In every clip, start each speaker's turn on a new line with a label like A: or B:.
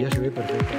A: ya se ve perfecto.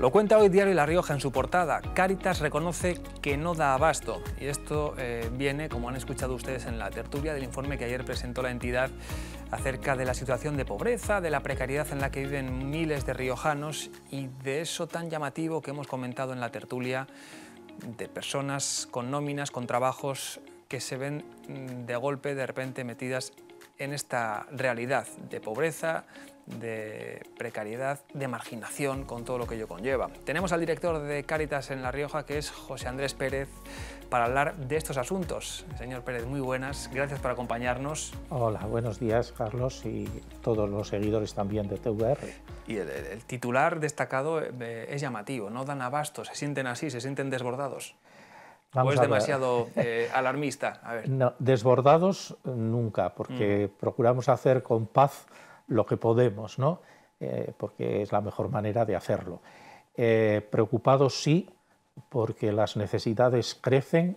B: Lo cuenta hoy Diario La Rioja en su portada. Cáritas reconoce que no da abasto. Y esto eh, viene, como han escuchado ustedes en la tertulia, del informe que ayer presentó la entidad acerca de la situación de pobreza, de la precariedad en la que viven miles de riojanos y de eso tan llamativo que hemos comentado en la tertulia de personas con nóminas, con trabajos que se ven mm, de golpe, de repente, metidas en esta realidad de pobreza, de precariedad, de marginación, con todo lo que ello conlleva. Tenemos al director de Cáritas en La Rioja, que es José Andrés Pérez, para hablar de estos asuntos. Señor Pérez, muy buenas, gracias por acompañarnos.
A: Hola, buenos días, Carlos, y todos los seguidores también de TVR.
B: Y el, el titular destacado eh, es llamativo, no dan abasto, se sienten así, se sienten desbordados.
A: ¿O es demasiado
B: eh, alarmista?
A: desbordados nunca, porque mm. procuramos hacer con paz lo que podemos, ¿no? Eh, porque es la mejor manera de hacerlo. Eh, preocupados sí, porque las necesidades crecen,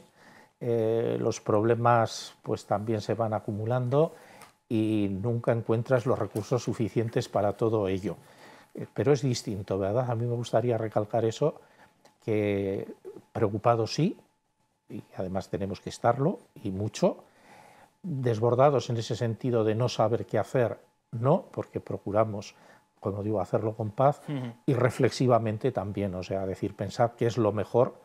A: los problemas pues también se van acumulando y nunca encuentras los recursos suficientes para todo ello. pero es distinto, ¿verdad? A mí me gustaría recalcar eso, que preocupados sí, y además tenemos que estarlo, y mucho, desbordados en ese sentido de no saber qué hacer, no, porque procuramos, como digo, hacerlo con paz, y reflexivamente también, o sea, decir, pensar qué es lo mejor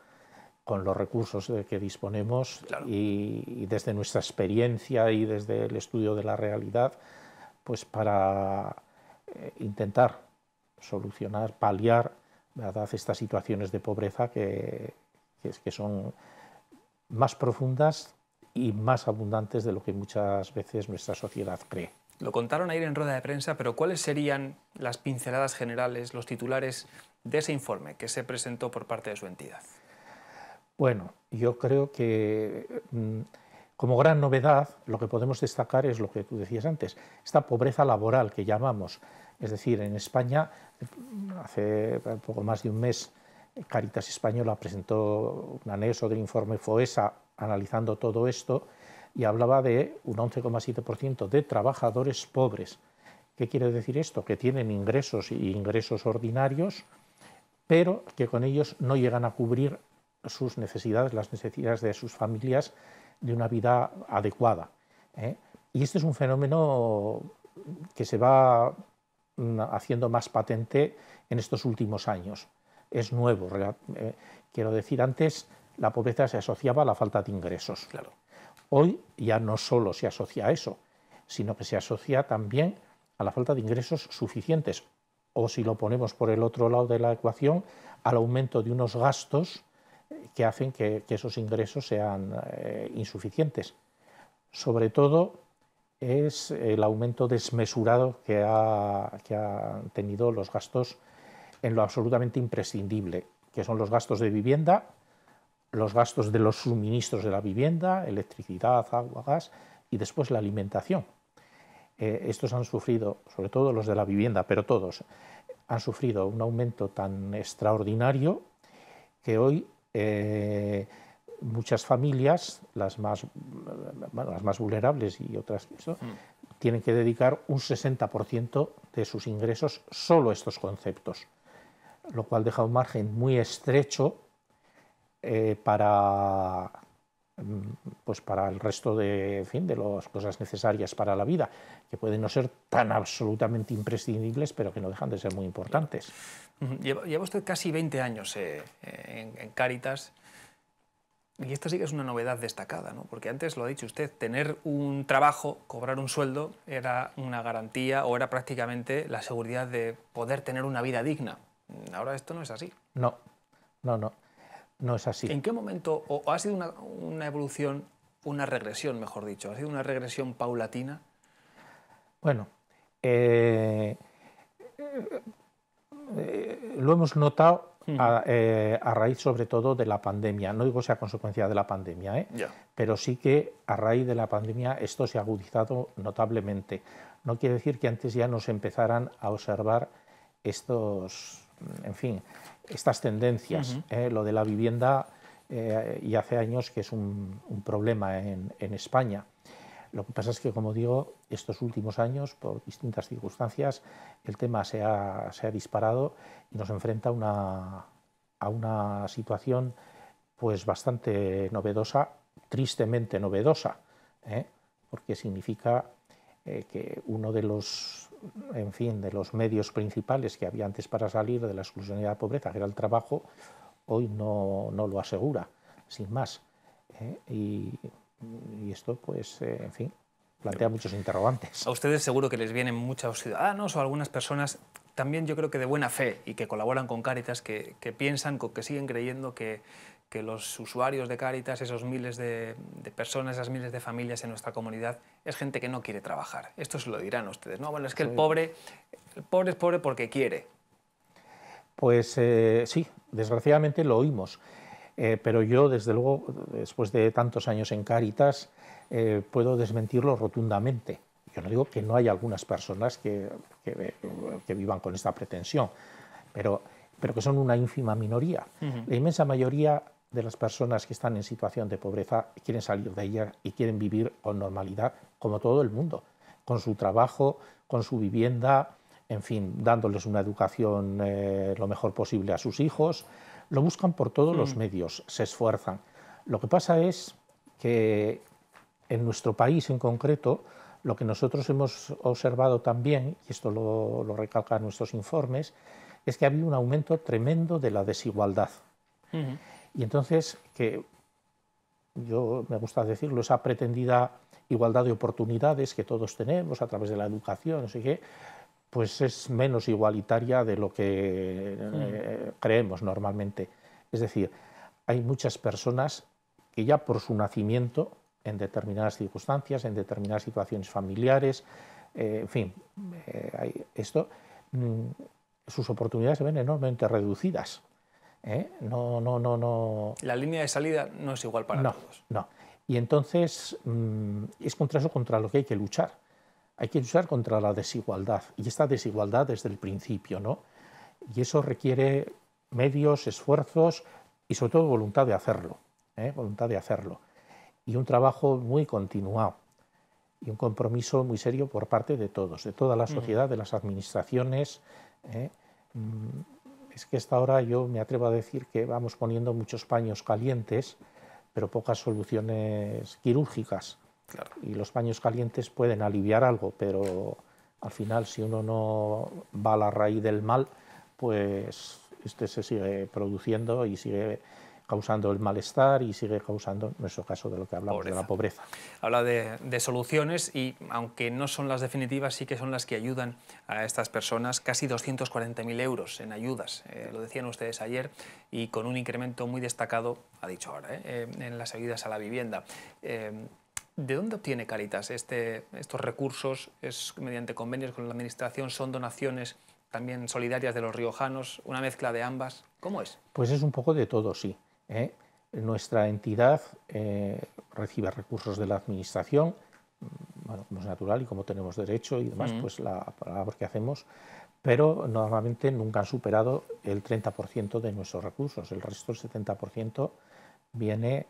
A: con los recursos que disponemos y, desde nuestra experiencia y desde el estudio de la realidad, pues para eh, intentar solucionar, paliar ¿verdad? estas situaciones de pobreza que, que, que son más profundas y más abundantes de lo que muchas veces nuestra sociedad cree.
B: Lo contaron ayer en rueda de prensa, pero ¿cuáles serían las pinceladas generales, los titulares de ese informe que se presentó por parte de su entidad?
A: Bueno, yo creo que mm, como gran novedad lo que podemos destacar es lo que tú decías antes, esta pobreza laboral que llamamos. Es decir, en España hace poco más de un mes Caritas Española presentó un anexo del informe FOESA analizando todo esto y hablaba de un 11,7% de trabajadores pobres. ¿Qué quiere decir esto? Que tienen ingresos y ingresos ordinarios, pero que con ellos no llegan a cubrir sus necesidades, las necesidades de sus familias de una vida adecuada. ¿eh? Y este es un fenómeno que se va mm, haciendo más patente en estos últimos años es nuevo. Eh, quiero decir, antes la pobreza se asociaba a la falta de ingresos. Hoy ya no solo se asocia a eso, sino que se asocia también a la falta de ingresos suficientes. O si lo ponemos por el otro lado de la ecuación, al aumento de unos gastos eh, que hacen que, esos ingresos sean eh, insuficientes. Sobre todo es el aumento desmesurado que, ha, que han tenido los gastos en lo absolutamente imprescindible, que son los gastos de vivienda, los gastos de los suministros de la vivienda, electricidad, agua, gas, y después la alimentación. Eh, estos han sufrido, sobre todo los de la vivienda, pero todos, han sufrido un aumento tan extraordinario que hoy eh, muchas familias, las más, las más vulnerables y otras, mm. tienen que dedicar un 60% de sus ingresos solo a estos conceptos lo cual deja un margen muy estrecho eh, para, mm, pues para el resto de, fin, de las cosas necesarias para la vida, que pueden no ser tan absolutamente imprescindibles, pero que no dejan de ser muy importantes.
B: Lleva, usted casi 20 años eh, eh, en, Cáritas. Y esta sí que es una novedad destacada, porque antes lo ha dicho usted, tener un trabajo, cobrar un sueldo, era una garantía o era prácticamente la seguridad de poder tener una vida digna. Mm, ahora esto no es así.
A: No, no, no. No es así. ¿En qué
B: momento, o, ha sido una, evolución, una regresión, mejor dicho, ha sido una regresión paulatina?
A: Bueno, eh, eh, lo hemos notado eh, a, raíz sobre todo de la pandemia. No digo sea consecuencia de la pandemia, pero sí que a raíz de la pandemia esto se ha agudizado notablemente. No quiere decir que antes ya nos empezaran a observar estos, en fin, estas tendencias. Eh, lo de la vivienda eh, y hace años que es un, problema en, España. Lo que pasa es que, como digo, estos últimos años, por distintas circunstancias, el tema se ha, disparado y nos enfrenta a una situación pues bastante novedosa, tristemente novedosa, ¿eh? porque significa eh, que uno de los, en fin, de los medios principales que había antes para salir de la exclusión y la pobreza, que era el trabajo, hoy no, no lo asegura, sin más. ¿eh? y, esto, pues, eh, en fin, plantea muchos interrogantes.
B: A ustedes seguro que les vienen muchos ciudadanos o algunas personas también yo creo que de buena fe y que colaboran con Cáritas, que, que piensan, que siguen creyendo que que los usuarios de Cáritas, esos miles de, personas, esas miles de familias en nuestra comunidad, es gente que no quiere trabajar. Esto se lo dirán ustedes, ¿no? Bueno, es que el pobre, pobre es pobre porque quiere.
A: Pues eh, sí, desgraciadamente lo oímos. Eh, pero yo, desde luego, después de tantos años en Cáritas, eh, puedo desmentirlo rotundamente. Yo no digo que no haya algunas personas que, que, vivan con esta pretensión, pero, pero que son una ínfima minoría. La inmensa mayoría de las personas que están en situación de pobreza quieren salir de ella y quieren vivir con normalidad, como todo el mundo, con su trabajo, con su vivienda, en fin, dándoles una educación eh, lo mejor posible a sus hijos. Lo buscan por todos los hmm. medios, se esfuerzan. Lo que pasa es que en nuestro país en concreto, lo que nosotros hemos observado también, y esto lo, lo recalcan nuestros informes, es que ha habido un aumento tremendo de la desigualdad. Y entonces, que yo me gusta decirlo, esa pretendida igualdad de oportunidades que todos tenemos a través de la educación, pues es menos igualitaria de lo que mm. eh, creemos normalmente. Es decir, hay muchas personas que ya por su nacimiento, en determinadas circunstancias, en determinadas situaciones familiares, eh, en fin, eh, esto, mm, sus oportunidades se ven enormemente reducidas. ¿eh? No, no, no, no.
B: La línea de salida no es igual para
A: todos. No. Y entonces mm, es contra eso contra lo que hay que luchar. Hay que luchar contra la desigualdad. Y esta desigualdad desde el principio, ¿no? Y eso requiere medios, esfuerzos y sobre todo voluntad de hacerlo. ¿eh? Voluntad de hacerlo. Y un trabajo muy continuado y un compromiso muy serio por parte de todos, de toda la sociedad, de las administraciones. ¿eh? Mm, es que hasta ahora yo me atrevo a decir que vamos poniendo muchos paños calientes, pero pocas soluciones quirúrgicas. Y los paños calientes pueden aliviar algo, pero al final si uno no va a la raíz del mal, pues este se sigue produciendo y sigue causando el malestar y sigue causando, en nuestro caso, de lo que hablamos, de la pobreza.
B: Habla de, soluciones y, aunque no son las definitivas, sí que son las que ayudan a estas personas. Casi 240.000 euros en ayudas, eh, lo decían ustedes ayer, y con un incremento muy destacado, ha dicho ahora, eh, eh, en las ayudas a la vivienda. ¿De dónde obtiene Caritas este, estos recursos? ¿Es mediante convenios con la Administración? ¿Son donaciones también solidarias de los riojanos? ¿Una mezcla de ambas? ¿Cómo es?
A: Pues es un poco de todo, sí. ¿eh? Nuestra entidad eh, recibe recursos de la Administración, mm, como es natural y como tenemos derecho y demás, pues la palabra que hacemos, pero normalmente nunca han superado el 30% de nuestros recursos. El resto, el 70%, viene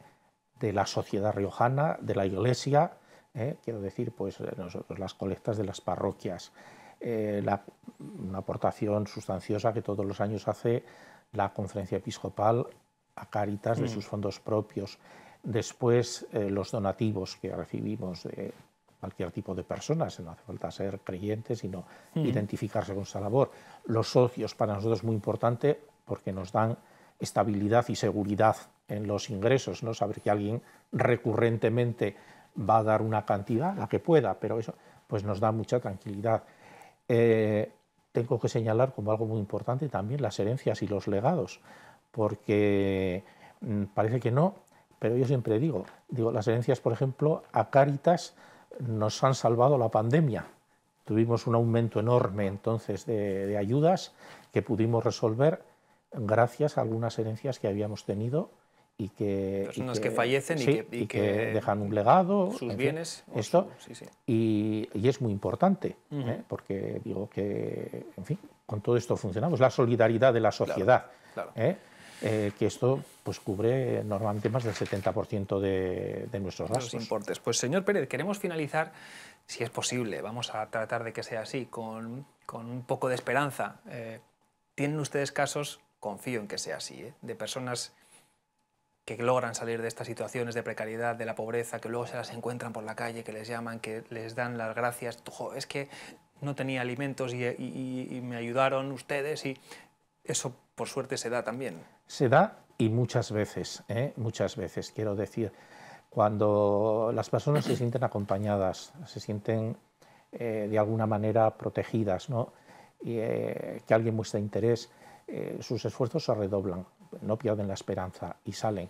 A: de la sociedad riojana, de la iglesia, ¿eh? quiero decir, pues las colectas de las parroquias, una aportación sustanciosa que todos los años hace la conferencia episcopal a Caritas de mm. sus fondos propios. Después, eh, los donativos que recibimos de cualquier tipo de personas, no hace falta ser creyentes sino mm. identificarse con esa labor. Los socios, para nosotros, es muy importante porque nos dan estabilidad y seguridad en los ingresos, ¿no? saber que alguien recurrentemente va a dar una cantidad, la que pueda, pero eso pues nos da mucha tranquilidad. Eh, tengo que señalar como algo muy importante también las herencias y los legados porque mm, parece que no, pero yo siempre digo, digo, las herencias, por ejemplo, a Cáritas nos han salvado la pandemia. Tuvimos un aumento enorme entonces de, ayudas que pudimos resolver gracias a algunas herencias que habíamos tenido y que personas que, fallecen y, que, que, dejan un legado sus bienes esto sí, sí. Y, es muy importante ¿eh? porque digo que en fin con todo esto funcionamos la solidaridad de la sociedad claro, ¿eh? Eh, que esto pues cubre normalmente más del 70% de, de nuestros gastos. Los importes.
B: Pues señor Pérez, queremos finalizar, si es posible, vamos a tratar de que sea así, con, con un poco de esperanza. Eh, ¿Tienen ustedes casos, confío en que sea así, ¿eh? de personas que logran salir de estas situaciones de precariedad, de la pobreza, que luego se las encuentran por la calle, que les llaman, que les dan las gracias, es que no tenía alimentos y me ayudaron ustedes y eso por suerte se da
A: también. Se da y muchas veces, ¿eh? muchas veces, quiero decir, cuando las personas se sienten acompañadas, se sienten eh, de alguna manera protegidas, y, eh, que alguien muestra interés, sus esfuerzos se redoblan, no pierden la esperanza y salen.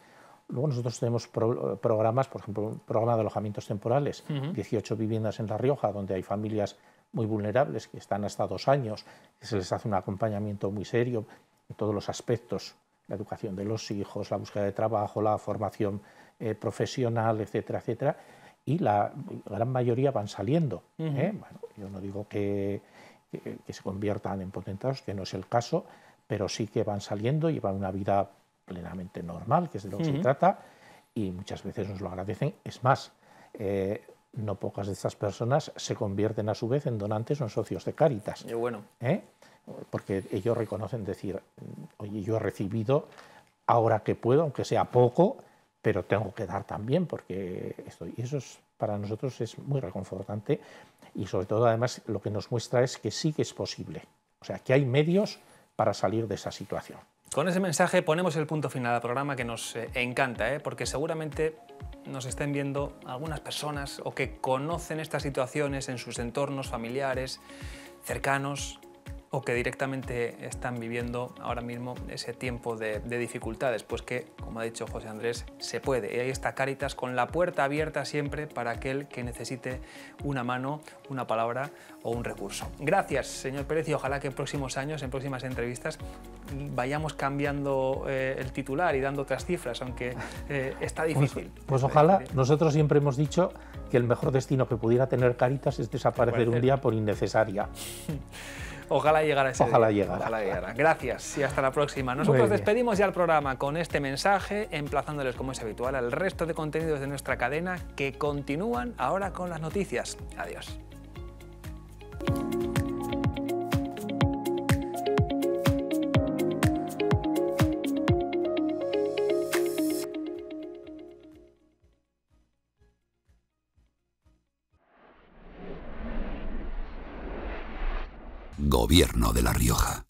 A: Luego nosotros tenemos programas, por ejemplo, un programa de alojamientos temporales, 18 viviendas en La Rioja, donde hay familias muy vulnerables que están hasta dos años, que se les hace un acompañamiento muy serio, en todos los aspectos, la educación de los hijos, la búsqueda de trabajo, la formación eh, profesional, etcétera, etcétera, y la gran mayoría van saliendo. ¿eh? bueno, yo no digo que, que, se conviertan en potentados, que no es el caso, pero sí que van saliendo, y llevan una vida plenamente normal, que es de lo que se trata, y muchas veces nos lo agradecen. Es más, eh, no pocas de estas personas se convierten a su vez en donantes o en socios de Cáritas. bueno porque ellos reconocen decir, oye, yo he recibido ahora que puedo, aunque sea poco, pero tengo que dar también, porque estoy. eso es, para nosotros es muy reconfortante y sobre todo además lo que nos muestra es que sí que es posible, o sea, que hay medios para salir de esa situación. Con
B: ese mensaje ponemos el punto final al programa que nos eh, encanta, ¿eh? porque seguramente nos estén viendo algunas personas o que conocen estas situaciones en sus entornos familiares, cercanos, o que directamente están viviendo ahora mismo ese tiempo de, dificultades, pues que, como ha dicho José Andrés, se puede. Y ahí está Caritas con la puerta abierta siempre para aquel que necesite una mano, una palabra o un recurso. Gracias, señor Pérez, y ojalá que en próximos años, en próximas entrevistas, vayamos cambiando eh, el titular y dando otras cifras, aunque eh, está pues, difícil.
A: pues ojalá, nosotros siempre hemos dicho que el mejor destino que pudiera tener Caritas es desaparecer un día por innecesaria.
B: Ojalá llegara ese Ojalá Llegara. Ojalá llegara. Gracias y hasta la próxima. Nosotros despedimos ya el programa con este mensaje, emplazándoles como es habitual al resto de contenidos de nuestra cadena que continúan ahora con las noticias. Adiós. Gobierno de La Rioja.